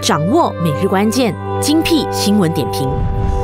掌握每日关键精辟新闻点评，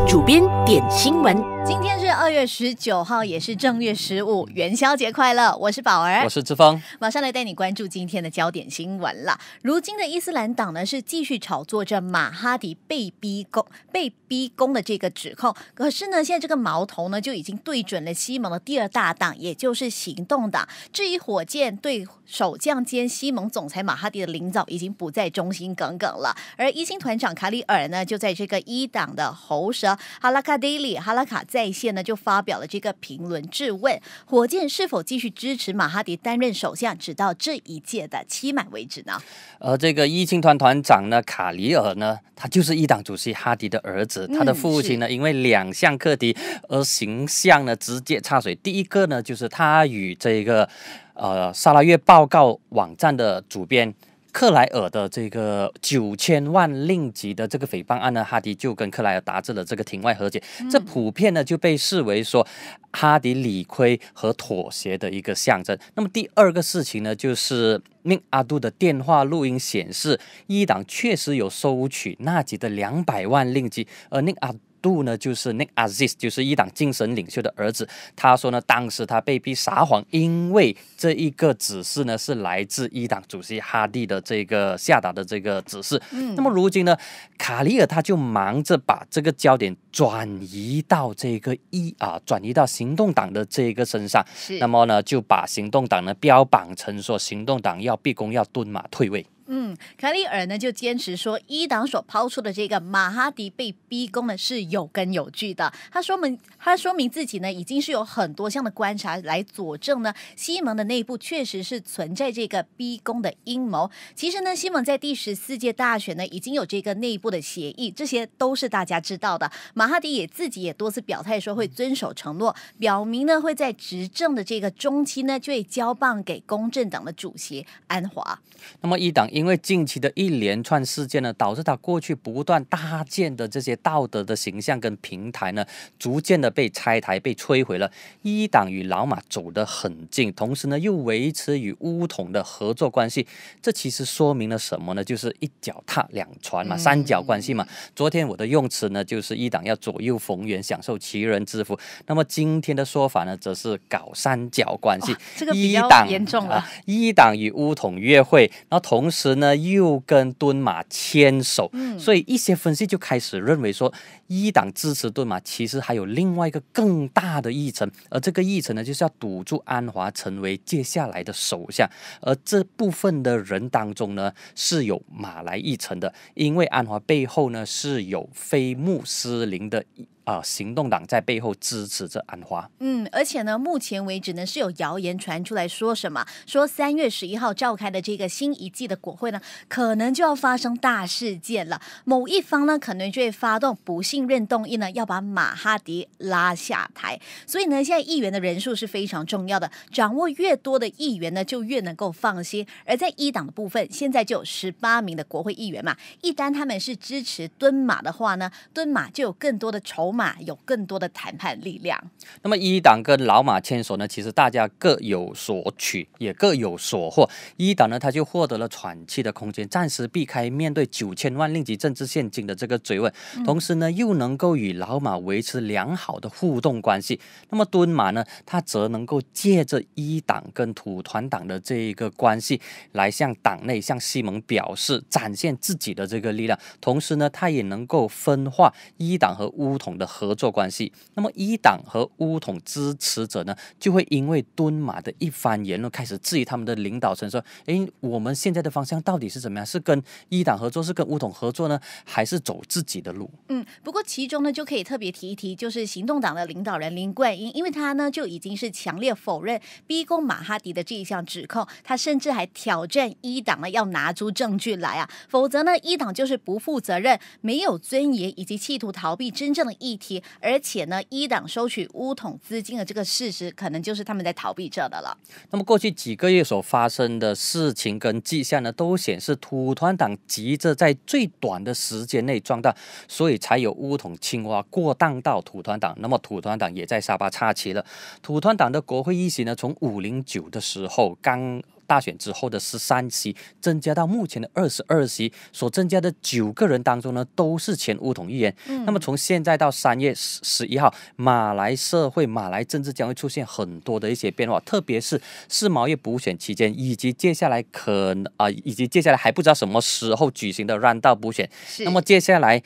主编点新闻。今天是二月十九号，也是正月十五，元宵节快乐！我是宝儿，我是志峰，马上来带你关注今天的焦点新闻了。如今的伊斯兰党呢，是继续炒作着马哈迪被逼攻、被逼攻的这个指控。可是呢，现在这个矛头呢，就已经对准了西蒙的第二大党，也就是行动党。至于火箭对手将兼西蒙总裁马哈迪的领导，已经不再忠心耿耿了。而一星团长卡里尔呢，就在这个一党的喉舌《哈拉卡迪里哈拉卡》。在线呢，就发表了这个评论，质问火箭是否继续支持马哈迪担任首相，直到这一届的期满为止呢？而这个一青团团长呢，卡里尔呢，他就是一党主席哈迪的儿子，他的父亲呢，因为两项课题而形象呢直接插水。第一个呢，就是他与这个呃沙拉月报告网站的主编。克莱尔的这个九千万令吉的这个诽谤案呢，哈迪就跟克莱尔达成了这个庭外和解，这普遍呢就被视为说哈迪理亏和妥协的一个象征。那么第二个事情呢，就是那阿杜的电话录音显示，一朗确实有收取纳吉的两百万令吉，而那阿。度呢，就是 Nik c Aziz，就是一党精神领袖的儿子。他说呢，当时他被逼撒谎，因为这一个指示呢，是来自一党主席哈蒂的这个下达的这个指示。嗯，那么如今呢，卡里尔他就忙着把这个焦点转移到这个一啊，转移到行动党的这个身上。那么呢，就把行动党呢标榜成说，行动党要毕宫要蹲马退位。嗯，卡里尔呢就坚持说，一党所抛出的这个马哈迪被逼宫呢是有根有据的。他说明他说明自己呢已经是有很多项的观察来佐证呢，西蒙的内部确实是存在这个逼宫的阴谋。其实呢，西蒙在第十四届大选呢已经有这个内部的协议，这些都是大家知道的。马哈迪也自己也多次表态说会遵守承诺，表明呢会在执政的这个中期呢就会交棒给公正党的主席安华。那么一党。因为近期的一连串事件呢，导致他过去不断搭建的这些道德的形象跟平台呢，逐渐的被拆台、被摧毁了。一党与老马走得很近，同时呢又维持与乌统的合作关系，这其实说明了什么呢？就是一脚踏两船嘛，三角关系嘛。昨天我的用词呢，就是一党要左右逢源，享受其人之福。那么今天的说法呢，则是搞三角关系，这个一党啊，一党与乌统约会，那同时。时呢，又跟敦马牵手，所以一些分析就开始认为说，一党支持敦马，其实还有另外一个更大的议程，而这个议程呢，就是要堵住安华成为接下来的首相，而这部分的人当中呢，是有马来议程的，因为安华背后呢，是有非穆斯林的。啊，行动党在背后支持着安华。嗯，而且呢，目前为止呢是有谣言传出来说什么？说三月十一号召开的这个新一季的国会呢，可能就要发生大事件了。某一方呢，可能就会发动不信任动议呢，要把马哈迪拉下台。所以呢，现在议员的人数是非常重要的，掌握越多的议员呢，就越能够放心。而在一党的部分，现在就有十八名的国会议员嘛，一旦他们是支持敦马的话呢，敦马就有更多的筹。马有更多的谈判力量。那么一党跟老马牵手呢？其实大家各有所取，也各有所获。一党呢，他就获得了喘气的空间，暂时避开面对九千万令吉政治现金的这个追问，同时呢，又能够与老马维持良好的互动关系。那么蹲马呢，他则能够借着一党跟土团党的这一个关系，来向党内向西蒙表示展现自己的这个力量，同时呢，他也能够分化一党和乌统的。合作关系，那么一党和乌统支持者呢，就会因为敦马的一番言论开始质疑他们的领导层，说：“诶，我们现在的方向到底是怎么样？是跟一党合作，是跟乌统合作呢，还是走自己的路？”嗯，不过其中呢，就可以特别提一提，就是行动党的领导人林冠英，因为他呢就已经是强烈否认逼供马哈迪的这一项指控，他甚至还挑战一党呢要拿出证据来啊，否则呢一党就是不负责任、没有尊严，以及企图逃避真正的意。而且呢，一朗收取乌统资金的这个事实，可能就是他们在逃避这的了。那么过去几个月所发生的事情跟迹象呢，都显示土团党急着在最短的时间内壮大，所以才有乌统青蛙过档到土团党。那么土团党也在沙巴插旗了。土团党的国会议席呢，从五零九的时候刚。大选之后的十三席增加到目前的二十二席，所增加的九个人当中呢，都是前五统议员。那么从现在到三月十十一号，马来社会、马来政治将会出现很多的一些变化，特别是世贸月补选期间，以及接下来可能啊，以及接下来还不知道什么时候举行的让道补选。那么接下来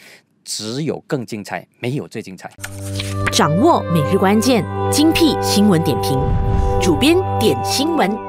只有更精彩，没有最精彩。掌握每日关键精辟新闻点评，主编点新闻。